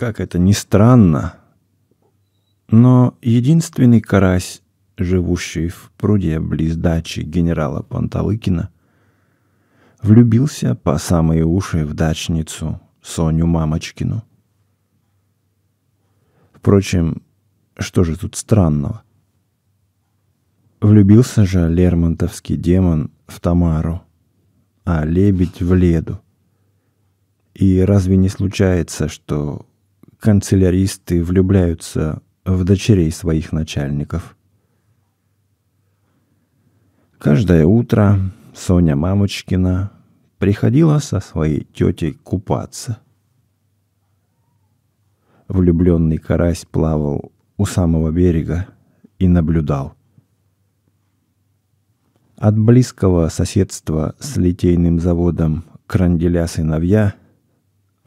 Как это ни странно, но единственный карась, живущий в пруде близ дачи генерала Панталыкина, влюбился по самые уши в дачницу Соню Мамочкину. Впрочем, что же тут странного? Влюбился же Лермонтовский демон в Тамару, а лебедь в Леду. И разве не случается, что канцеляристы влюбляются в дочерей своих начальников. Каждое утро Соня Мамочкина приходила со своей тетей купаться. Влюбленный карась плавал у самого берега и наблюдал. От близкого соседства с литейным заводом Кранделя сыновья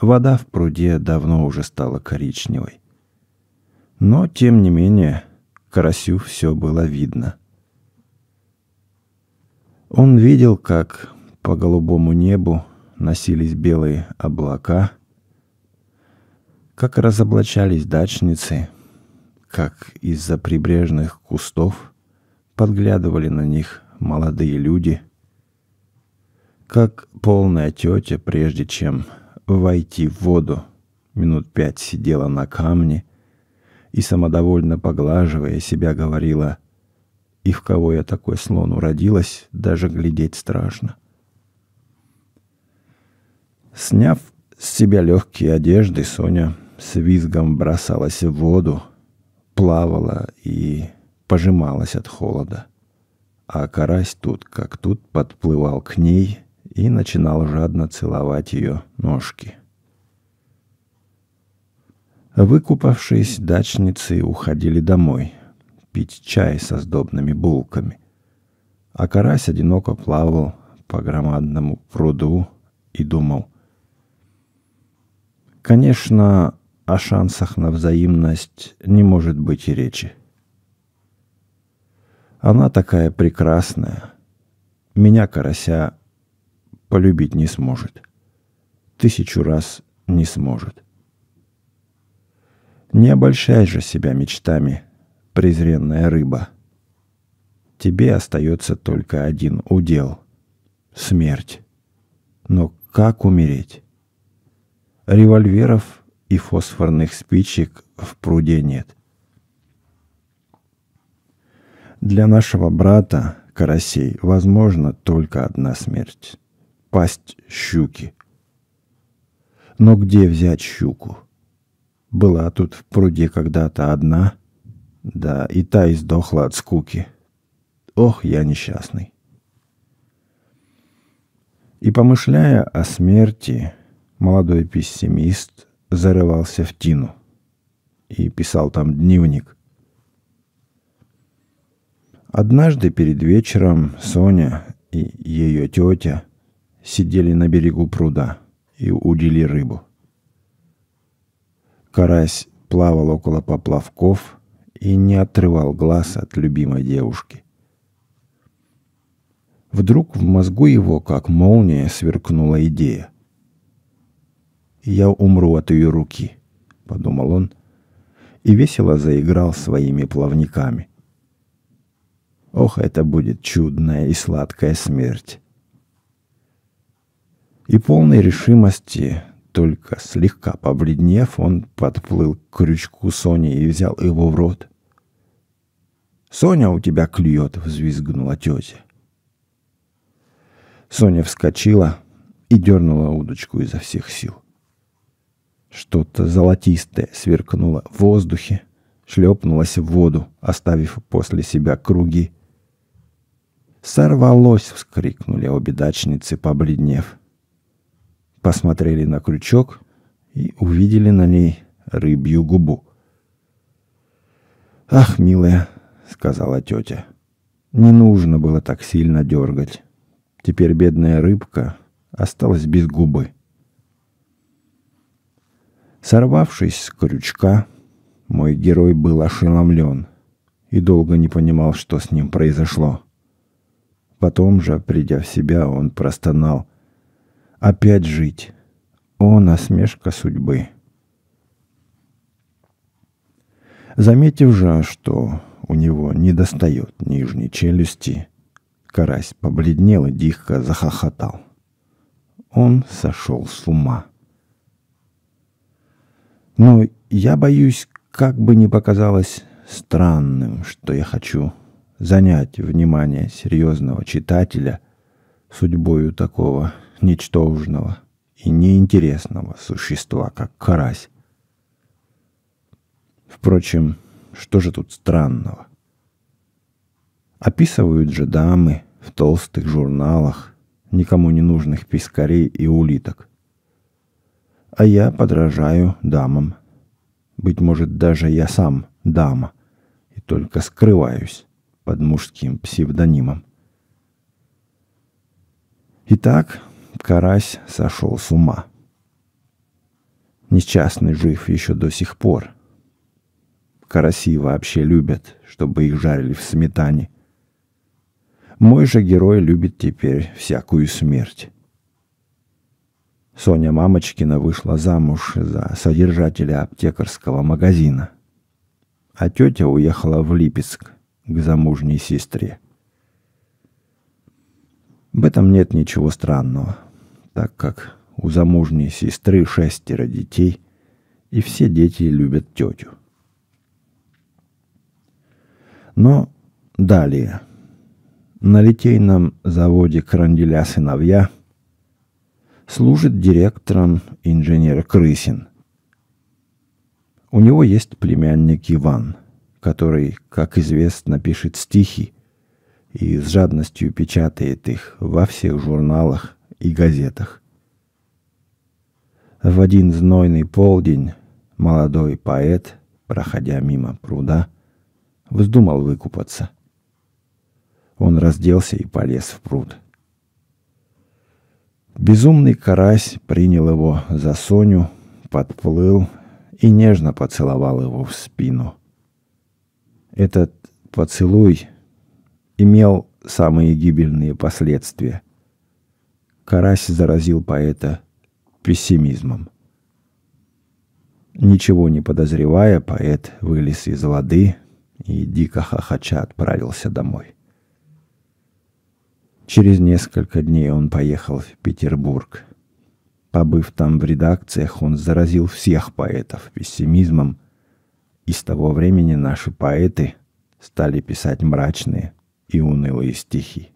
Вода в пруде давно уже стала коричневой. Но, тем не менее, карасю все было видно. Он видел, как по голубому небу носились белые облака, как разоблачались дачницы, как из-за прибрежных кустов подглядывали на них молодые люди, как полная тетя, прежде чем войти в воду. Минут пять сидела на камне и, самодовольно поглаживая себя, говорила «И в кого я такой слон уродилась, даже глядеть страшно». Сняв с себя легкие одежды, Соня с визгом бросалась в воду, плавала и пожималась от холода. А карась тут как тут подплывал к ней и начинал жадно целовать ее ножки. Выкупавшись, дачницы уходили домой пить чай со сдобными булками. А карась одиноко плавал по громадному пруду и думал. Конечно, о шансах на взаимность не может быть и речи. Она такая прекрасная. Меня, карася, полюбить не сможет. Тысячу раз не сможет. Не обольщай же себя мечтами, презренная рыба. Тебе остается только один удел — смерть. Но как умереть? Револьверов и фосфорных спичек в пруде нет. Для нашего брата, карасей, возможно только одна смерть пасть щуки. Но где взять щуку? Была тут в пруде когда-то одна, да и та издохла от скуки. Ох, я несчастный. И помышляя о смерти, молодой пессимист зарывался в тину и писал там дневник. Однажды перед вечером Соня и ее тетя – сидели на берегу пруда и удили рыбу. Карась плавал около поплавков и не отрывал глаз от любимой девушки. Вдруг в мозгу его, как молния, сверкнула идея. «Я умру от ее руки», — подумал он, и весело заиграл своими плавниками. Ох, это будет чудная и сладкая смерть и полной решимости, только слегка побледнев, он подплыл к крючку Сони и взял его в рот. «Соня у тебя клюет!» — взвизгнула тетя. Соня вскочила и дернула удочку изо всех сил. Что-то золотистое сверкнуло в воздухе, шлепнулось в воду, оставив после себя круги. «Сорвалось!» — вскрикнули обе дачницы, побледнев посмотрели на крючок и увидели на ней рыбью губу. «Ах, милая», — сказала тетя, — «не нужно было так сильно дергать. Теперь бедная рыбка осталась без губы». Сорвавшись с крючка, мой герой был ошеломлен и долго не понимал, что с ним произошло. Потом же, придя в себя, он простонал — опять жить. О, насмешка судьбы! Заметив же, что у него недостает нижней челюсти, карась побледнел и дико захохотал. Он сошел с ума. Но я боюсь, как бы не показалось странным, что я хочу занять внимание серьезного читателя судьбою такого ничтожного и неинтересного существа, как карась. Впрочем, что же тут странного? Описывают же дамы в толстых журналах никому не нужных пескарей и улиток. А я подражаю дамам. Быть может, даже я сам дама, и только скрываюсь под мужским псевдонимом. Итак, карась сошел с ума. Несчастный жив еще до сих пор. Караси вообще любят, чтобы их жарили в сметане. Мой же герой любит теперь всякую смерть. Соня Мамочкина вышла замуж за содержателя аптекарского магазина. А тетя уехала в Липецк к замужней сестре. В этом нет ничего странного так как у замужней сестры шестеро детей, и все дети любят тетю. Но далее. На литейном заводе Кранделя сыновья служит директором инженер Крысин. У него есть племянник Иван, который, как известно, пишет стихи и с жадностью печатает их во всех журналах и газетах. В один знойный полдень молодой поэт, проходя мимо пруда, вздумал выкупаться. Он разделся и полез в пруд. Безумный карась принял его за Соню, подплыл и нежно поцеловал его в спину. Этот поцелуй имел самые гибельные последствия – Карась заразил поэта пессимизмом. Ничего не подозревая, поэт вылез из воды и дико хохоча отправился домой. Через несколько дней он поехал в Петербург. Побыв там в редакциях, он заразил всех поэтов пессимизмом, и с того времени наши поэты стали писать мрачные и унылые стихи.